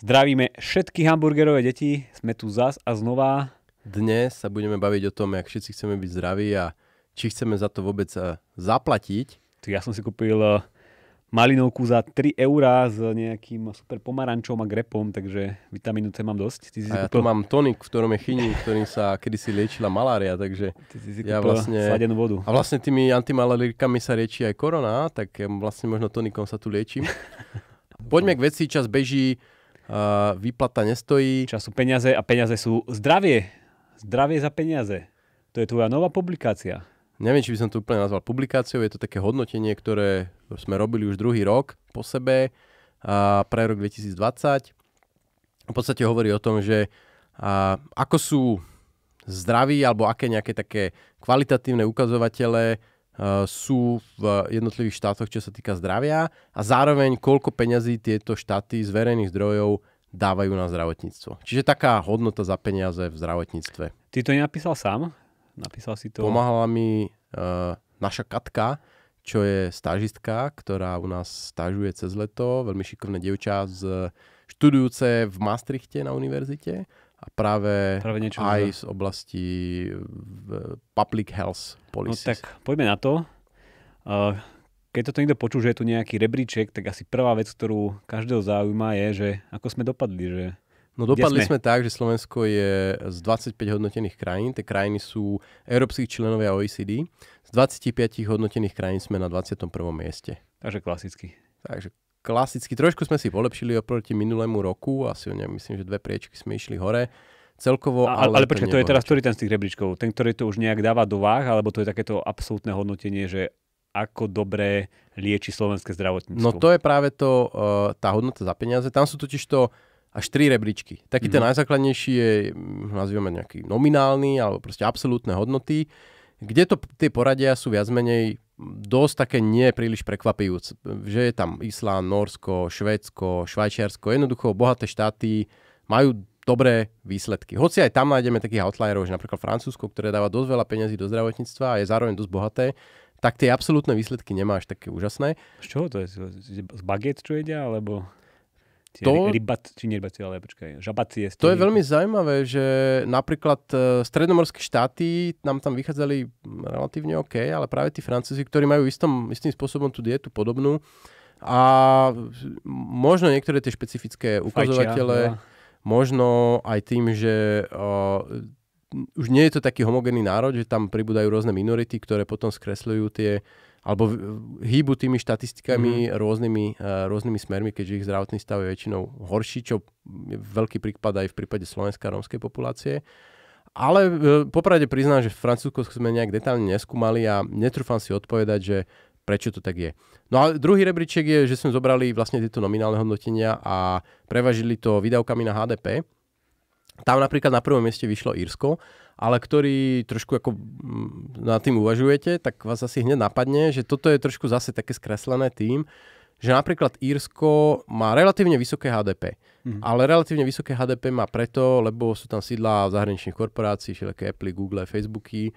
Zdravíme všetky hamburgerové deti, sme tu zas a znova. Dnes sa budeme baviť o tom, jak všetci chceme byť zdraví a či chceme za to vôbec eh, zaplatiť. Ja som si kúpil eh, malinovku za 3 eurá s nejakým super pomarančom a grepom, takže vitamínu C mám dosť. Ty si a ja kúpil... tu mám tonik, v ktorom je chyní, ktorým sa kedysi liečila malária, takže ty si si ja vlastne... sladenú vodu. A vlastne tými antimalarikami sa lieči aj korona, tak vlastne možno tonikom sa tu liečím. Poďme k veci, čas beží, uh, výplata nestojí. Čas sú peniaze a peniaze sú zdravie. Zdravie za peniaze. To je tvoja nová publikácia neviem, či by som to úplne nazval publikáciou, je to také hodnotenie, ktoré sme robili už druhý rok po sebe a pre rok 2020. V podstate hovorí o tom, že a, ako sú zdraví alebo aké nejaké také kvalitatívne ukazovatele sú v jednotlivých štátoch, čo sa týka zdravia a zároveň koľko peňazí tieto štáty z verejných zdrojov dávajú na zdravotníctvo. Čiže taká hodnota za peniaze v zdravotníctve. Ty to nenapísal sám? Napísal si to. Pomáhala mi uh, naša Katka, čo je stážistka, ktorá u nás stážuje cez leto, veľmi šikovné dievča z študujúce v Maastrichte na univerzite a práve, práve niečo aj z oblasti e, public health policies. No tak poďme na to. E, keď toto niekto počul, že je tu nejaký rebríček, tak asi prvá vec, ktorú každého zaujíma je, že ako sme dopadli, že No dopadli sme? sme tak, že Slovensko je z 25 hodnotených krajín, tie krajiny sú európskych členovia OECD, z 25 hodnotených krajín sme na 21. mieste. Takže klasicky. Takže klasicky, trošku sme si polepšili oproti minulému roku, asi o myslím, že dve priečky sme išli hore. Celkovo, a, ale, ale počkaj, to, to je teraz ktorý ten z tých rebríčkov? Ten, ktorý to už nejak dáva do váh, alebo to je takéto absolútne hodnotenie, že ako dobre lieči slovenské zdravotníctvo? No to je práve to, uh, tá hodnota za peniaze. Tam sú totiž to, až tri rebríčky. Taký mm-hmm. ten mhm. najzákladnejší je, hm, nazvime nejaký nominálny alebo proste absolútne hodnoty, kde to tie poradia sú viac menej hm, dosť také nie príliš prekvapujúce, že je tam Island, Norsko, Švédsko, Švajčiarsko, jednoducho bohaté štáty majú dobré výsledky. Hoci aj tam nájdeme takých outlierov, že napríklad Francúzsko, ktoré dáva dosť veľa peniazy do zdravotníctva a je zároveň dosť bohaté, tak tie absolútne výsledky nemáš také úžasné. Z čoho to je? Z baget, čo jedia? Alebo... Tie to... rybat, či nie rybacie, ale počkaj, žabacie. To je veľmi zaujímavé, že napríklad e, stredomorské štáty nám tam vychádzali mm, relatívne OK, ale práve tí Francúzi, ktorí majú istom, istým spôsobom tú dietu podobnú a možno niektoré tie špecifické ukazovatele... Fajčia, možno aj tým, že už nie je to taký homogénny národ, že tam pribúdajú rôzne minority, ktoré potom skresľujú tie alebo hýbu tými štatistikami mm. rôznymi, uh, rôznymi smermi, keďže ich zdravotný stav je väčšinou horší, čo je veľký prípad aj v prípade slovenskej rómskej populácie. Ale uh, popravde priznám, že Francúzsko sme nejak detálne neskúmali a netrúfam si odpovedať, že prečo to tak je. No a druhý rebríček je, že sme zobrali vlastne tieto nominálne hodnotenia a prevažili to výdavkami na HDP. Tam napríklad na prvom mieste vyšlo Írsko, ale ktorý trošku ako mm, nad tým uvažujete, tak vás asi hneď napadne, že toto je trošku zase také skreslené tým, že napríklad Írsko má relatívne vysoké HDP. Mm. Ale relatívne vysoké HDP má preto, lebo sú tam sídla zahraničných korporácií, všelijaké Apple, Google, Facebooky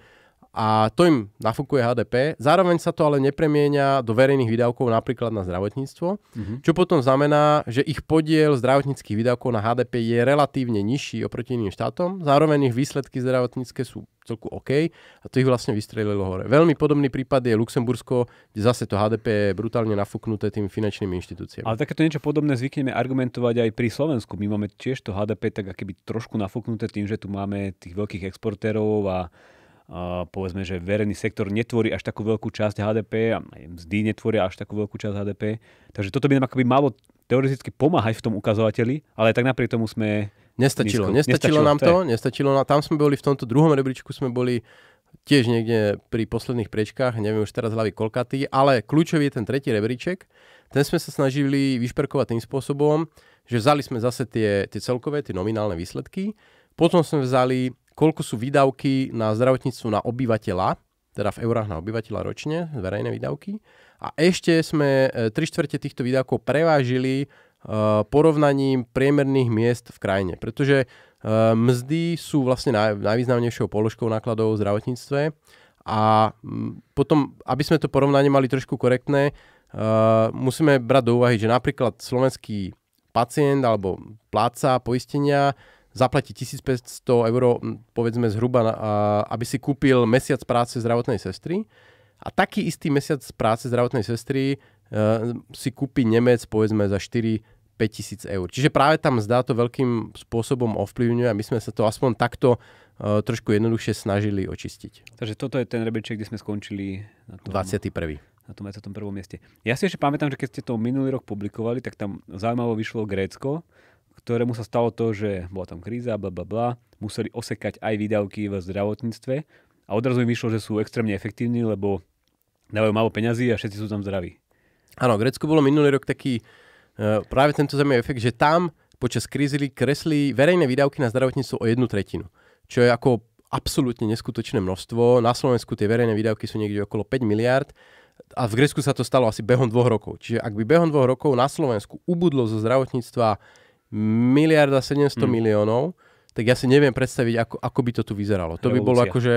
a to im nafúkuje HDP. Zároveň sa to ale nepremienia do verejných výdavkov napríklad na zdravotníctvo, mm-hmm. čo potom znamená, že ich podiel zdravotníckých výdavkov na HDP je relatívne nižší oproti iným štátom. Zároveň ich výsledky zdravotnícke sú celku OK a to ich vlastne vystrelilo hore. Veľmi podobný prípad je Luxembursko, kde zase to HDP je brutálne nafúknuté tým finančnými inštitúciami. Ale takéto niečo podobné zvykneme argumentovať aj pri Slovensku. My máme tiež to HDP tak akéby trošku nafúknuté tým, že tu máme tých veľkých exportérov a povedzme, že verejný sektor netvorí až takú veľkú časť HDP a mzdy netvoria až takú veľkú časť HDP. Takže toto by nám akoby malo teoreticky pomáhať v tom ukazovateli, ale tak napriek tomu sme... Nestačilo, nízko. nestačilo, nestačilo nám to, je. nestačilo nám, tam sme boli v tomto druhom rebríčku, sme boli tiež niekde pri posledných prečkách, neviem už teraz hlavy kolkatý, ale kľúčový je ten tretí rebríček. Ten sme sa snažili vyšperkovať tým spôsobom, že vzali sme zase tie, tie celkové, tie nominálne výsledky, potom sme vzali koľko sú výdavky na zdravotníctvo na obyvateľa, teda v eurách na obyvateľa ročne, verejné výdavky. A ešte sme e, tri štvrte týchto výdavkov prevážili e, porovnaním priemerných miest v krajine, pretože e, mzdy sú vlastne najvýznamnejšou položkou nákladov v zdravotníctve a potom, aby sme to porovnanie mali trošku korektné, musíme brať do úvahy, že napríklad slovenský pacient alebo pláca poistenia zaplatí 1500 eur, povedzme zhruba, na, aby si kúpil mesiac práce zdravotnej sestry. A taký istý mesiac práce zdravotnej sestry e, si kúpi Nemec, povedzme, za 4 5000 eur. Čiže práve tam zdá to veľkým spôsobom ovplyvňuje a my sme sa to aspoň takto uh, trošku jednoduchšie snažili očistiť. Takže toto je ten rebeček, kde sme skončili na tom, 21. Na tom prvom mieste. Ja si ešte pamätám, že keď ste to minulý rok publikovali, tak tam zaujímavo vyšlo Grécko ktorému sa stalo to, že bola tam kríza, bla bla bla, museli osekať aj výdavky v zdravotníctve a odrazu im vyšlo, že sú extrémne efektívni, lebo dávajú málo peňazí a všetci sú tam zdraví. Áno, Grécko bolo minulý rok taký uh, práve tento zemý efekt, že tam počas krízy kresli verejné výdavky na zdravotníctvo o jednu tretinu, čo je ako absolútne neskutočné množstvo. Na Slovensku tie verejné výdavky sú niekde okolo 5 miliard a v Grécku sa to stalo asi behom dvoch rokov. Čiže ak by behom dvoch rokov na Slovensku ubudlo zo zdravotníctva miliarda 700 mm. miliónov, tak ja si neviem predstaviť, ako, ako by to tu vyzeralo. To Revolúcia. by bolo akože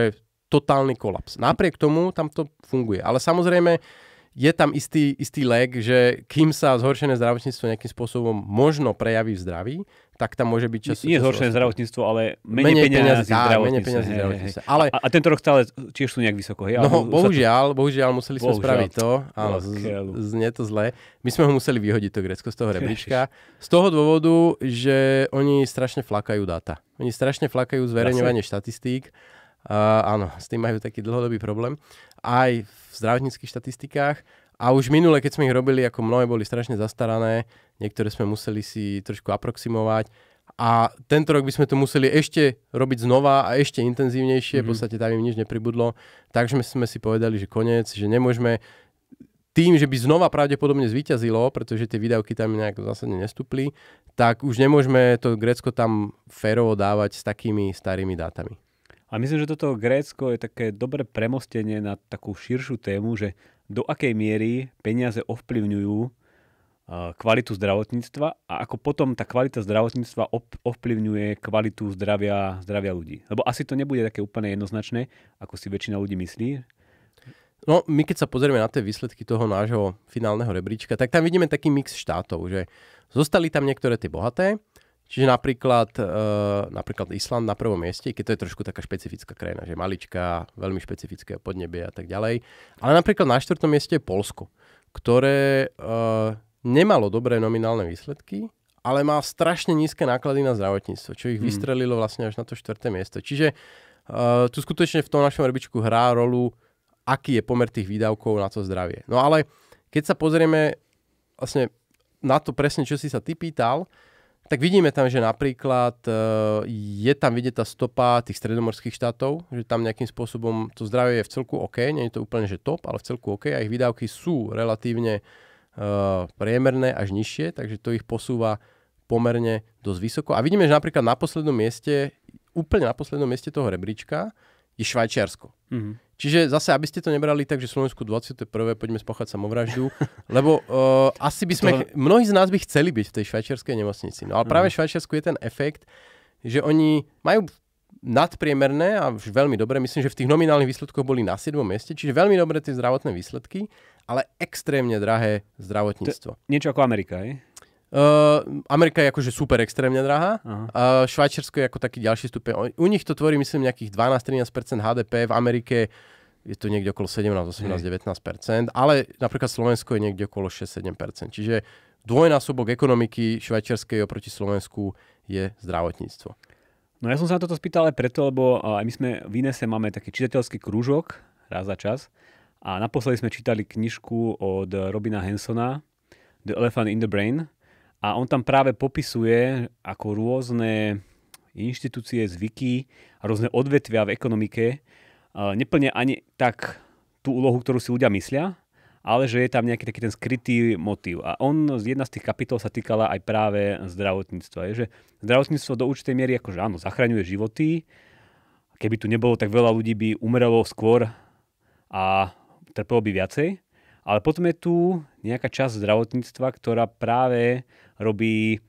totálny kolaps. Napriek tomu tam to funguje. Ale samozrejme, je tam istý, istý lek, že kým sa zhoršené zdravotníctvo nejakým spôsobom možno prejaví v zdraví, tak tam môže byť čas. Nie zhoršené vlastne zdravotníctvo, ale menej, menej peniazí, zdravotníctve. Ale... A, a, tento rok stále tiež sú nejak vysoko. Hej? No, bohužiaľ, bohužiaľ museli sme bohužiaľ. spraviť to. Áno, znie to zle. My sme ho museli vyhodiť, to Grecko, z toho rebríčka. Z toho dôvodu, že oni strašne flakajú data. Oni strašne flakajú zverejňovanie štatistík. Uh, áno, s tým majú taký dlhodobý problém. Aj v zdravotníckých štatistikách. A už minule, keď sme ich robili, ako mnohé boli strašne zastarané, niektoré sme museli si trošku aproximovať. A tento rok by sme to museli ešte robiť znova a ešte intenzívnejšie, mm-hmm. v mhm. podstate tam im nič nepribudlo. Takže sme si povedali, že koniec, že nemôžeme tým, že by znova pravdepodobne zvíťazilo, pretože tie výdavky tam nejak zásadne nestúpli, tak už nemôžeme to Grécko tam férovo dávať s takými starými dátami. A myslím, že toto Grécko je také dobré premostenie na takú širšiu tému, že do akej miery peniaze ovplyvňujú eh, kvalitu zdravotníctva a ako potom tá kvalita zdravotníctva ovplyvňuje kvalitu zdravia, zdravia ľudí. Lebo asi to nebude také úplne jednoznačné, ako si väčšina ľudí myslí. No, my keď sa pozrieme na tie výsledky toho nášho finálneho rebríčka, tak tam vidíme taký mix štátov, že zostali tam niektoré tie bohaté, Čiže napríklad, uh, napríklad Island na prvom mieste, keď to je trošku taká špecifická krajina, že maličká, veľmi špecifické podnebie a tak ďalej. Ale napríklad na štvrtom mieste je Polsko, ktoré uh, nemalo dobré nominálne výsledky, ale má strašne nízke náklady na zdravotníctvo, čo ich hmm. vystrelilo vlastne až na to štvrté miesto. Čiže uh, tu skutočne v tom našom rebičku hrá rolu, aký je pomer tých výdavkov na to zdravie. No ale keď sa pozrieme vlastne na to presne, čo si sa ty pýtal, tak vidíme tam, že napríklad e, je tam vidieť tá stopa tých stredomorských štátov, že tam nejakým spôsobom to zdravie je v celku OK, nie je to úplne že top, ale v celku OK a ich výdavky sú relatívne e, priemerné až nižšie, takže to ich posúva pomerne dosť vysoko. A vidíme, že napríklad na poslednom mieste, úplne na poslednom mieste toho rebríčka je Švajčiarsko. Mm-hmm Čiže zase, aby ste to nebrali tak, že Slovensku 21. poďme spáchať samovraždu, lebo uh, asi by sme, to... mnohí z nás by chceli byť v tej švajčiarskej nemocnici. No ale práve mhm. v Švajčiarsku je ten efekt, že oni majú nadpriemerné a už veľmi dobré. myslím, že v tých nominálnych výsledkoch boli na 7. mieste, čiže veľmi dobré tie zdravotné výsledky, ale extrémne drahé zdravotníctvo. To, niečo ako Amerika, je? Uh, Amerika je akože super extrémne drahá. Aha. Uh, Švajčiarsko je ako taký ďalší stupeň. U nich to tvorí, myslím, nejakých 12-13% HDP. V Amerike je to niekde okolo 17, 18, 19%, ale napríklad Slovensko je niekde okolo 6-7%. Čiže dvojnásobok ekonomiky švajčiarskej oproti Slovensku je zdravotníctvo. No ja som sa na toto spýtal aj preto, lebo aj my sme v Inese máme taký čitateľský krúžok raz za čas a naposledy sme čítali knižku od Robina Hensona The Elephant in the Brain, a on tam práve popisuje, ako rôzne inštitúcie, zvyky a rôzne odvetvia v ekonomike e, neplne ani tak tú úlohu, ktorú si ľudia myslia, ale že je tam nejaký taký ten skrytý motív. A on z jedna z tých kapitol sa týkala aj práve zdravotníctva. Je, že zdravotníctvo do určitej miery akože áno, zachraňuje životy. Keby tu nebolo, tak veľa ľudí by umrelo skôr a trpelo by viacej. Ale potom je tu nejaká časť zdravotníctva, ktorá práve robí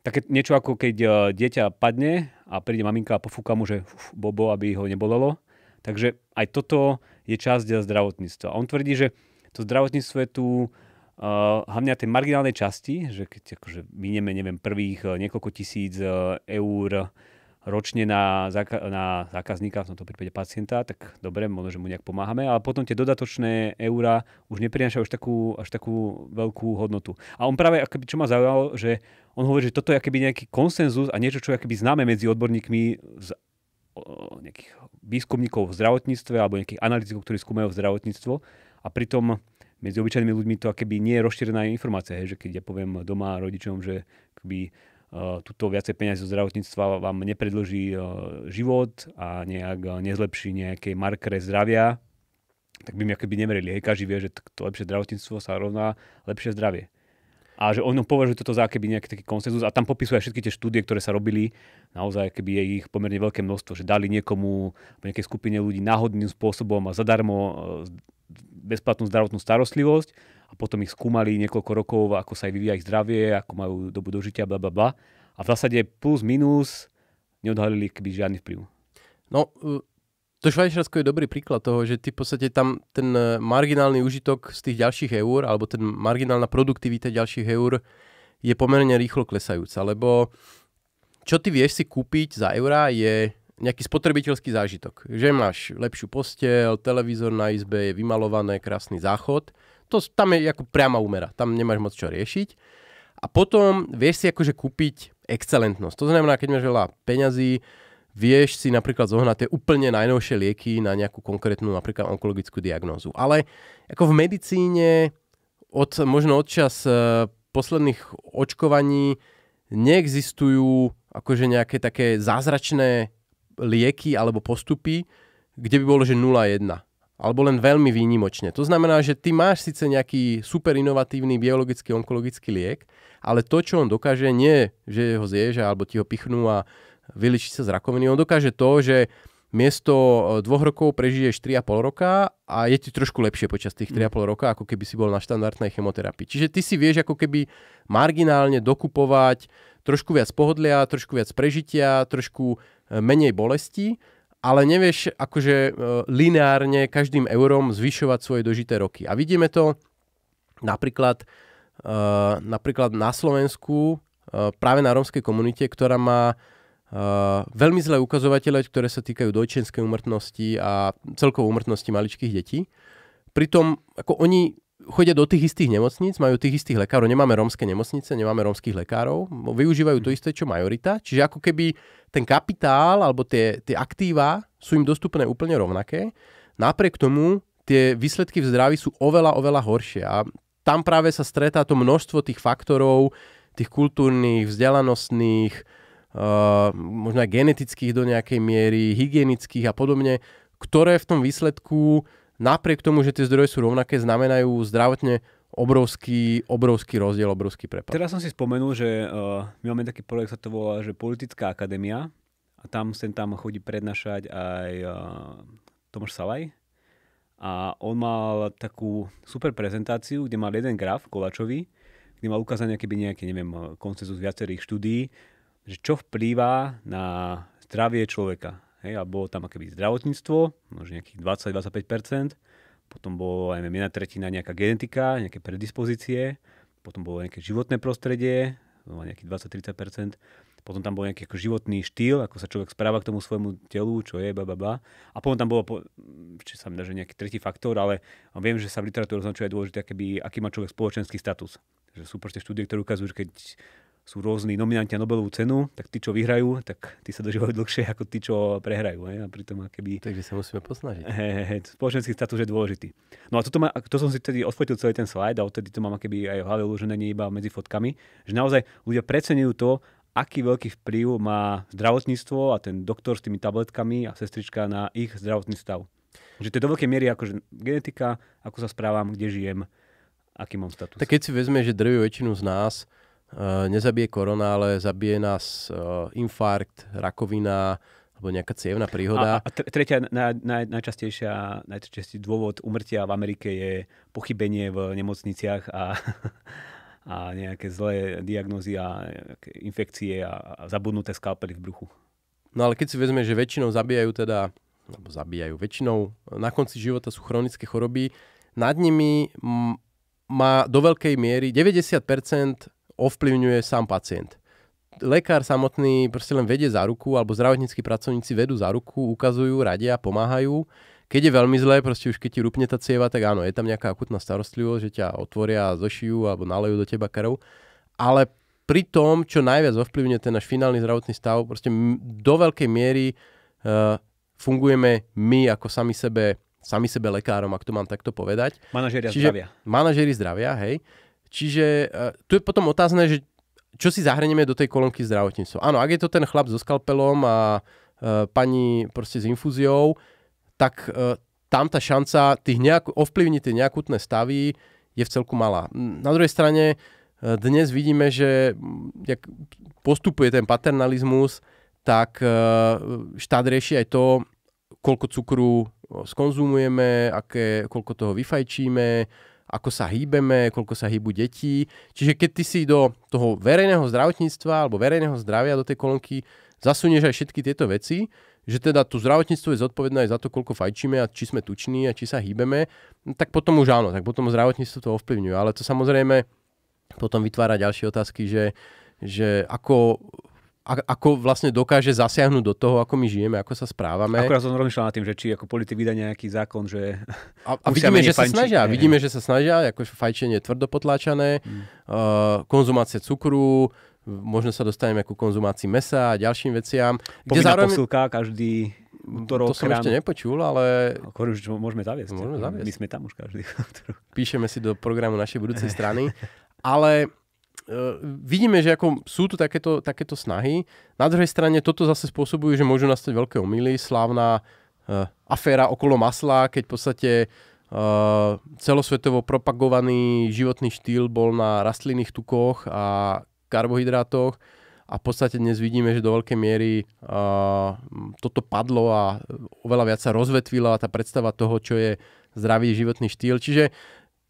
také niečo ako keď e, dieťa padne a príde maminka a pofúka mu, že uf, bobo, aby ho nebolelo. Takže aj toto je časť e, zdravotníctva. on tvrdí, že to zdravotníctvo je tu uh, hlavne na tej marginálnej časti, že keď akože minieme, neviem, prvých niekoľko tisíc eur ročne na, zaka- na zákazníka, v tomto prípade pacienta, tak dobre, možno, že mu nejak pomáhame, ale potom tie dodatočné eurá už neprinášajú až takú, až takú veľkú hodnotu. A on práve, akoby, čo ma zaujalo, že on hovorí, že toto je akoby nejaký konsenzus a niečo, čo je akoby známe medzi odborníkmi z o, nejakých výskumníkov v zdravotníctve alebo nejakých analytikov, ktorí skúmajú v zdravotníctvo a pritom medzi obyčajnými ľuďmi to akoby nie je rozšírená informácia, hej, že keď ja poviem doma rodičom, že akoby Eh, tuto viacej peniazí zo zdravotníctva vám nepredlží eh, život a nejak eh, nezlepší nejaké markere zdravia, tak by mi akoby neverili. Hej, každý vie, že to lepšie zdravotníctvo sa rovná lepšie zdravie. A že ono považuje toto za keby nejaký taký konsenzus a tam popisuje aj všetky tie štúdie, ktoré sa robili, naozaj keby je ich pomerne veľké množstvo, že dali niekomu, nejakej skupine ľudí náhodným spôsobom a zadarmo bezplatnú zdravotnú starostlivosť a potom ich skúmali niekoľko rokov, ako sa aj vyvíja ich zdravie, ako majú dobu dožitia, bla, bla, bla. A v zásade plus, minus neodhalili keby žiadny vplyv. No, e, to Švajčiarsko je dobrý príklad toho, že ty v podstate tam ten e, marginálny užitok z tých ďalších eur, alebo ten marginálna produktivita ďalších eur je pomerne rýchlo klesajúca, lebo čo ty vieš si kúpiť za eurá je nejaký spotrebiteľský zážitok. Že máš lepšiu postel, televízor na izbe, je vymalované, krásny záchod to tam je ako priama úmera, tam nemáš moc čo riešiť. A potom vieš si akože kúpiť excelentnosť. To znamená, keď máš veľa peňazí, vieš si napríklad zohnať tie úplne najnovšie lieky na nejakú konkrétnu napríklad onkologickú diagnózu. Ale ako v medicíne od, možno odčas e, posledných očkovaní neexistujú akože nejaké také zázračné lieky alebo postupy, kde by bolo, že alebo len veľmi výnimočne. To znamená, že ty máš síce nejaký super inovatívny biologický onkologický liek, ale to, čo on dokáže, nie, že ho zješ alebo ti ho pichnú a vyličí sa z rakoviny. On dokáže to, že miesto e, dvoch rokov prežiješ 3,5 roka a je ti trošku lepšie počas tých 3,5 mm. roka, ako keby si bol na štandardnej chemoterapii. Čiže ty si vieš ako keby marginálne dokupovať trošku viac pohodlia, trošku viac prežitia, trošku e, menej bolesti ale nevieš akože e, lineárne každým eurom zvyšovať svoje dožité roky. A vidíme to napríklad, e, napríklad na Slovensku, e, práve na rómskej komunite, ktorá má veľmi zlé ukazovatele, ktoré sa týkajú dojčenskej umrtnosti a celkovou umrtnosti maličkých detí. Pritom ako oni chodia do tých istých nemocníc, majú tých istých lekárov. Nemáme rómske nemocnice, nemáme rómskych lekárov. Využívajú to mhm. isté, čo majorita. Čiže ako keby ten kapitál alebo tie, tie aktíva sú im dostupné úplne rovnaké. Napriek tomu tie výsledky v zdraví sú oveľa, oveľa horšie. A tam práve sa stretá to množstvo tých faktorov, tých kultúrnych, vzdelanostných, uh, možno aj genetických do nejakej miery, hygienických a podobne, ktoré v tom výsledku uh, napriek tomu, že tie zdroje sú rovnaké, znamenajú zdravotne obrovský, obrovský rozdiel, obrovský prepad. Teraz som si spomenul, že uh, my máme taký projekt, sa to volá, že Politická akadémia a tam sem tam chodí prednášať aj uh, Tomáš Salaj a on mal takú super prezentáciu, kde mal jeden graf kolačový, kde mal ukázaný keby nejaký, neviem, koncenzus viacerých štúdí, že čo vplýva na zdravie človeka hej, a bolo tam akéby zdravotníctvo, možno nejakých 20-25%, potom bolo aj jedna tretina nejaká genetika, nejaké predispozície, potom bolo nejaké životné prostredie, nejakých 20-30%, potom tam bol nejaký ako životný štýl, ako sa človek správa k tomu svojmu telu, čo je, ba. A potom tam bolo, či sa mi dá, že nejaký tretí faktor, ale viem, že sa v literatúre označuje dôležité, aký, aký má človek spoločenský status. Že sú proste štúdie, ktoré ukazujú, že keď sú rôzni nominanti na Nobelovú cenu, tak tí, čo vyhrajú, tak tí sa dožívajú dlhšie ako tí, čo prehrajú. Aj? A pritom, keby... Takže sa musíme posnažiť. He, he, he, spoločenský status je dôležitý. No a toto ma, to som si vtedy odfotil celý ten slajd a odtedy to mám keby aj v hlave uložené, nie iba medzi fotkami, že naozaj ľudia preceňujú to, aký veľký vplyv má zdravotníctvo a ten doktor s tými tabletkami a sestrička na ich zdravotný stav. Že to je do veľkej miery akože genetika, ako sa správam, kde žijem, aký mám status. Tak keď si vezme, že drví väčšinu z nás E, nezabije korona, ale zabije nás e, infarkt, rakovina, alebo nejaká cievna príhoda. A, a tretia naj, naj, najčastejšia, najčastejší dôvod umrtia v Amerike je pochybenie v nemocniciach a, a nejaké zlé diagnózy a infekcie a, a zabudnuté skalpely v bruchu. No ale keď si vezme, že väčšinou zabíjajú teda, alebo zabíjajú väčšinou, na konci života sú chronické choroby, nad nimi má do veľkej miery 90% ovplyvňuje sám pacient. Lekár samotný proste len vedie za ruku, alebo zdravotníckí pracovníci vedú za ruku, ukazujú, radia, pomáhajú. Keď je veľmi zlé, proste už keď ti rupne tá cieva, tak áno, je tam nejaká akutná starostlivosť, že ťa otvoria, zošijú alebo nalejú do teba krv. Ale pri tom, čo najviac ovplyvňuje ten náš finálny zdravotný stav, proste do veľkej miery uh, fungujeme my ako sami sebe, sami sebe lekárom, ak to mám takto povedať. Manažéri zdravia. Manažéri zdravia, hej. Čiže e, tu je potom otázne, že čo si zahrnieme do tej kolonky zdravotníctva. Áno, ak je to ten chlap so skalpelom a uh, pani proste s infúziou, tak uh, tam tá šanca tých nejak, ovplyvniť tie neakutné stavy je v celku malá. Na druhej strane uh, dnes vidíme, že jak postupuje ten paternalizmus, tak uh, štát rieši aj to, koľko cukru skonzumujeme, aké, koľko toho vyfajčíme, ako sa hýbeme, koľko sa hýbu detí. Čiže keď ty si do toho verejného zdravotníctva alebo verejného zdravia do tej kolonky zasunieš aj všetky tieto veci, že teda to zdravotníctvo je zodpovedné aj za to, koľko fajčíme a či sme tuční a či sa hýbeme, no, tak potom už áno, tak potom zdravotníctvo to ovplyvňuje. Ale to samozrejme potom vytvára ďalšie otázky, že, že ako ako vlastne dokáže zasiahnuť do toho, ako my žijeme, ako sa správame. Akurát som rozmýšľal nad tým, že či ako politik vydá nejaký zákon, že... A, a vidíme, že sa snažia, ne. vidíme, že sa snažia, ako fajčenie je tvrdo potláčané, hmm. uh, konzumácia cukru, možno sa dostaneme ku konzumácii mesa a ďalším veciam. Kde zároveň... posilka každý útorok. To som krán... ešte nepočul, ale... Hovorím, že môžeme zaviesť. Môžeme zaviesť. My sme tam už každý Píšeme si do programu našej budúcej strany. Ale Ehm, vidíme, že ako sú tu takéto, takéto snahy. Na druhej strane toto zase spôsobuje, že môžu nastať veľké omily. Slávna uh, aféra okolo masla, keď v podstate uh, celosvetovo propagovaný životný štýl bol na rastlinných tukoch a karbohydrátoch a v podstate dnes vidíme, že do veľkej miery uh, toto padlo a oveľa viac sa rozvetvila tá predstava toho, čo je zdravý životný štýl. Čiže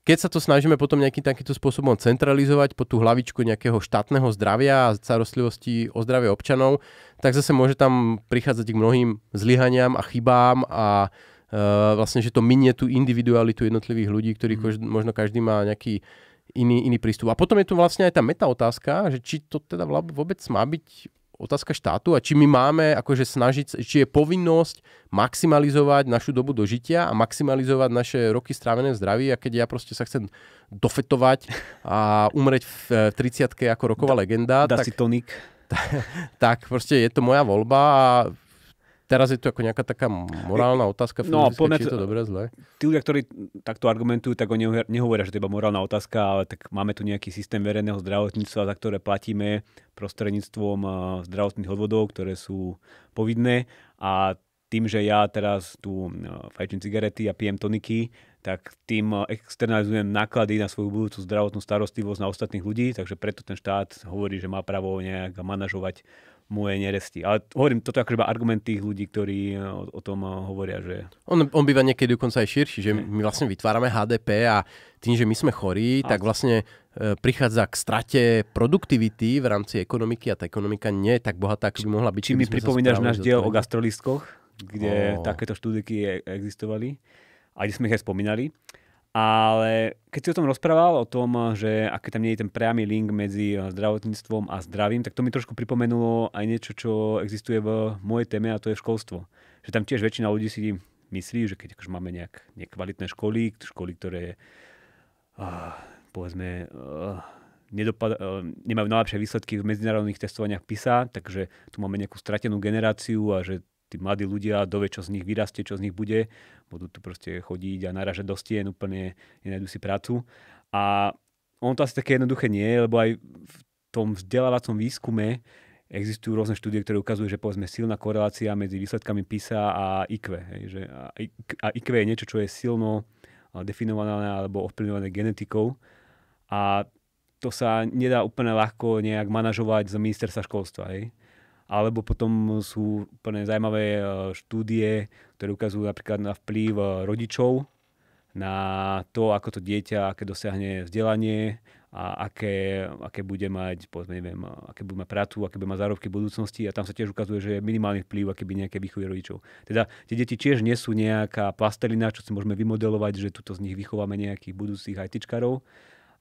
keď sa to snažíme potom nejakým takýmto spôsobom centralizovať pod tú hlavičku nejakého štátneho zdravia a starostlivosti o zdravie občanov, tak zase môže tam prichádzať k mnohým zlyhaniam a chybám a e, vlastne, že to minie tú individualitu jednotlivých ľudí, ktorí mm. možno každý má nejaký iný, iný prístup. A potom je tu vlastne aj tá meta otázka, že či to teda vôbec má byť otázka štátu a či my máme akože snažiť, či je povinnosť maximalizovať našu dobu dožitia a maximalizovať naše roky strávené v zdraví a keď ja proste sa chcem dofetovať a umrieť v 30 e, ako roková da, legenda. da tak, si tonik. Tak, tak proste je to moja voľba a teraz je to ako nejaká taká morálna otázka, no, podľa, či je to dobré, zle. Tí ľudia, ktorí takto argumentujú, tak oni nehovoria, že to je iba morálna otázka, ale tak máme tu nejaký systém verejného zdravotníctva, za ktoré platíme prostredníctvom eh, zdravotných odvodov, ktoré sú povinné a tým, že ja teraz tu eh, fajčím cigarety a pijem toniky, tak tým eh, externalizujem náklady na svoju budúcu zdravotnú starostlivosť na ostatných ľudí, takže preto ten štát hovorí, že má právo nejak manažovať mojej neresti. Ale hovorím, toto je ako argument tých ľudí, ktorí eh, o, o tom eh, hovoria, že... On, on býva niekedy dokonca aj širší, že my vlastne vytvárame HDP a tým, že my sme chorí, a... tak vlastne e, prichádza k strate produktivity v rámci ekonomiky a tá ekonomika nie je tak bohatá, ako by mohla byť. Či mi pripomínaš náš diel o gastrolistkoch, kde oh. takéto štúdiky e- existovali a kde sme ich aj spomínali. Ale keď si o tom rozprával, o tom, že aký tam nie je ten priamy link medzi eh, zdravotníctvom a zdravím, tak to mi trošku pripomenulo aj niečo, čo existuje v mojej téme a to je školstvo. Že tam tiež väčšina ľudí si myslí, že keď akože máme nejak nekvalitné školy, školy, ktoré uh, povedzme uh, nedopad- uh, nemajú najlepšie výsledky v medzinárodných testovaniach PISA, takže tu máme nejakú stratenú generáciu a že tí mladí ľudia dovie, čo z nich vyrastie, čo z nich bude. Budú tu proste chodiť a naražať do stien, úplne nenajdu si prácu. A on to asi také jednoduché nie, lebo aj v tom vzdelávacom výskume existujú rôzne štúdie, ktoré ukazujú, že povedzme silná korelácia medzi výsledkami PISA a IQ. Hej, že a IQ je niečo, čo je silno definované alebo ovplyvňované genetikou. A to sa nedá úplne ľahko nejak manažovať z ministerstva školstva. Hej alebo potom sú úplne zaujímavé eh, štúdie, ktoré ukazujú napríklad na vplyv eh, rodičov na to, ako to dieťa, aké dosiahne vzdelanie a aké, aké bude mať, povedzme, neviem, aké bude mať prácu, aké bude mať zárobky v budúcnosti a tam sa tiež ukazuje, že je minimálny vplyv aké by nejaké výchovy rodičov. Teda tie deti tiež nie sú nejaká plastelina, čo si môžeme vymodelovať, že tuto z nich vychováme nejakých budúcich ajtičkarov,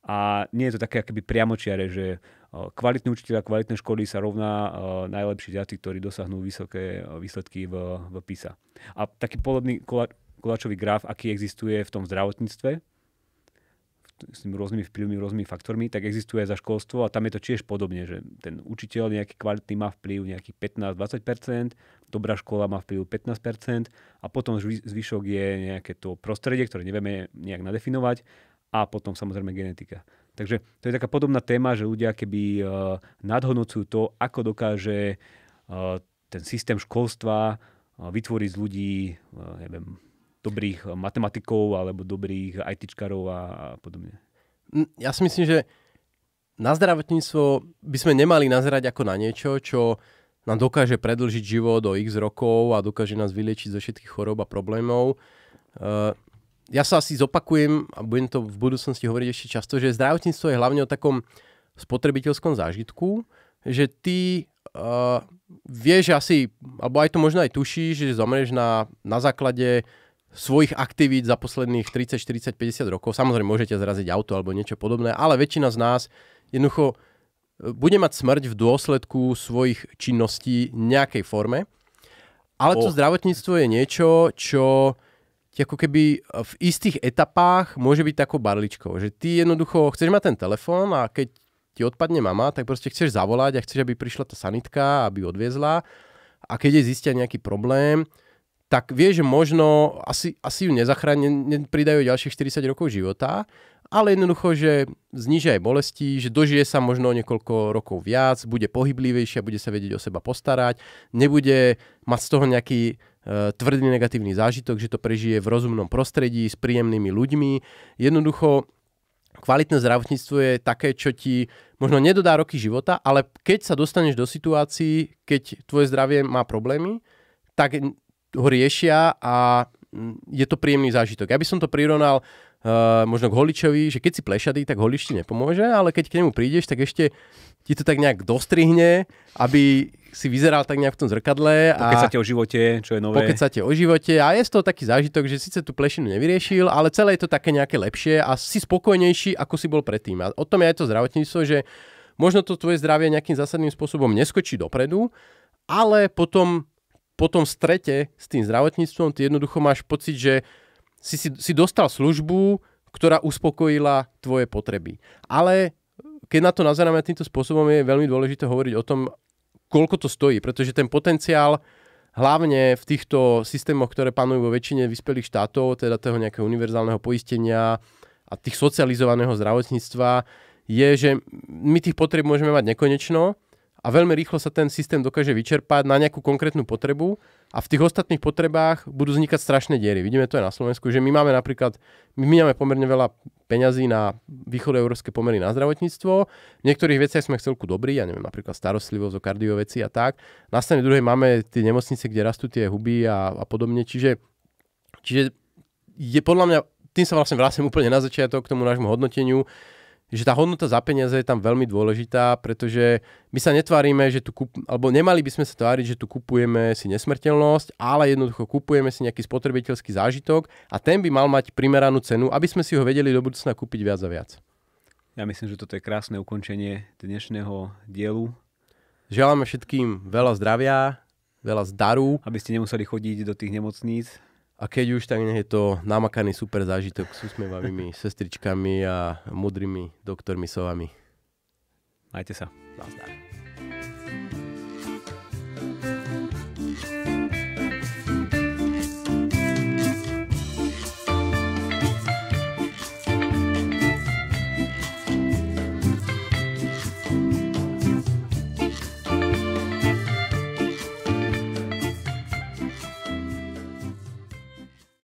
a nie je to také akoby priamočiare, že kvalitní učiteľa, kvalitné školy sa rovná najlepší žiaci, ktorí dosahnú vysoké výsledky v, v PISA. A taký podobný kolačový graf, aký existuje v tom zdravotníctve, s tými rôznymi vplyvmi, rôznymi faktormi, tak existuje aj za školstvo a tam je to tiež podobne, že ten učiteľ nejaký kvalitný má vplyv nejakých 15-20%, dobrá škola má vplyv 15% a potom zvyšok je nejaké to prostredie, ktoré nevieme nejak nadefinovať a potom samozrejme genetika. Takže to je taká podobná téma, že ľudia keby eh, nadhodnocujú to, ako dokáže eh, ten systém školstva eh, vytvoriť z ľudí, neviem, dobrých matematikov alebo dobrých ITčkarov a, a podobne. Hm, ja si myslím, že na zdravotníctvo by sme nemali nazerať ako na niečo, čo nám dokáže predlžiť život o x rokov a dokáže nás vyliečiť zo všetkých chorób a problémov ja sa asi zopakujem a budem to v budúcnosti hovoriť ešte často, že zdravotníctvo je hlavne o takom spotrebiteľskom zážitku, že ty uh, vieš asi, alebo aj to možno aj tušíš, že zomrieš na, na základe svojich aktivít za posledných 30, 40, 50 rokov. Samozrejme, môžete zraziť auto alebo niečo podobné, ale väčšina z nás jednoducho eh, bude mať smrť v dôsledku svojich činností nejakej forme. Ale oh. to zdravotníctvo je niečo, čo ti ako keby eh, v istých etapách môže byť takou barličkou, že ty jednoducho chceš mať ten telefón a keď ti odpadne mama, tak proste chceš zavolať a chceš, aby prišla tá sanitka, aby odviezla a keď je zistia nejaký problém, tak vie, že možno asi, asi ju nezachráni, nepridajú ďalších 40 rokov života, ale jednoducho, že znižia aj bolesti, že dožije sa možno niekoľko rokov viac, bude pohyblivejšia, bude sa vedieť o seba postarať, nebude mať z toho nejaký Eh, tvrdý negatívny zážitok, že to prežije v rozumnom prostredí s príjemnými ľuďmi. Jednoducho kvalitné zdravotníctvo je také, čo ti možno nedodá roky života, ale keď sa dostaneš do situácií, keď tvoje zdravie má problémy, tak ho riešia a mm, je to príjemný zážitok. Ja by som to prirovnal Uh, možno k holičovi, že keď si plešatý, tak holič ti nepomôže, ale keď k nemu prídeš, tak ešte ti to tak nejak dostrihne, aby si vyzeral tak nejak v tom zrkadle. A pokecate o živote, čo je nové. Pokecate o živote a je z toho taký zážitok, že síce tú plešinu nevyriešil, ale celé je to také nejaké lepšie a si spokojnejší, ako si bol predtým. A o tom je aj to zdravotníctvo, že možno to tvoje zdravie nejakým zásadným spôsobom neskočí dopredu, ale potom po tom strete s tým zdravotníctvom ty jednoducho máš pocit, že si, si, si dostal službu, ktorá uspokojila tvoje potreby. Ale keď na to nazeráme týmto spôsobom, je veľmi dôležité hovoriť o tom, koľko to stojí, pretože ten potenciál hlavne v týchto systémoch, ktoré panujú vo väčšine vyspelých štátov, teda toho nejakého univerzálneho poistenia a tých socializovaného zdravotníctva, je, že my tých potrieb môžeme mať nekonečno, a veľmi rýchlo sa ten systém dokáže vyčerpať na nejakú konkrétnu potrebu a v tých ostatných potrebách budú vznikať strašné diery. Vidíme to aj na Slovensku, že my máme napríklad, my máme pomerne veľa peňazí na východoeurópske pomery na zdravotníctvo. V niektorých veciach sme celku dobrí, ja neviem, napríklad starostlivosť o kardioveci a tak. Na strane druhej máme tie nemocnice, kde rastú tie huby a, a podobne, čiže, čiže je podľa mňa, tým sa vlastne vrátim úplne na začiatok k tomu nášmu hodnoteniu, uh, že tá hodnota za peniaze je tam veľmi dôležitá, pretože my sa netvárime, že tu kup, alebo nemali by sme sa tváriť, že tu kupujeme si nesmrteľnosť, ale jednoducho kupujeme si nejaký spotrebiteľský zážitok a ten by mal mať primeranú cenu, aby sme si ho vedeli do budúcna kúpiť viac a viac. Ja myslím, že toto je krásne ukončenie dnešného dielu. Želáme všetkým veľa zdravia, veľa zdaru. Aby ste nemuseli chodiť do tých nemocníc. A keď už, tak nie je to namakaný super zážitok s úsmevavými sestričkami a mudrými doktormi sovami. Majte sa. Nazdar.